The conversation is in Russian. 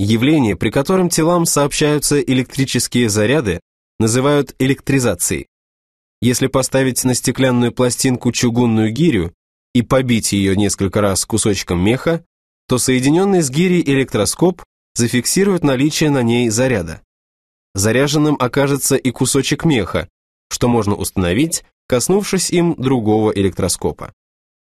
Явление, при котором телам сообщаются электрические заряды, называют электризацией. Если поставить на стеклянную пластинку чугунную гирю и побить ее несколько раз кусочком меха, то соединенный с гирей электроскоп зафиксирует наличие на ней заряда. Заряженным окажется и кусочек меха, что можно установить, коснувшись им другого электроскопа.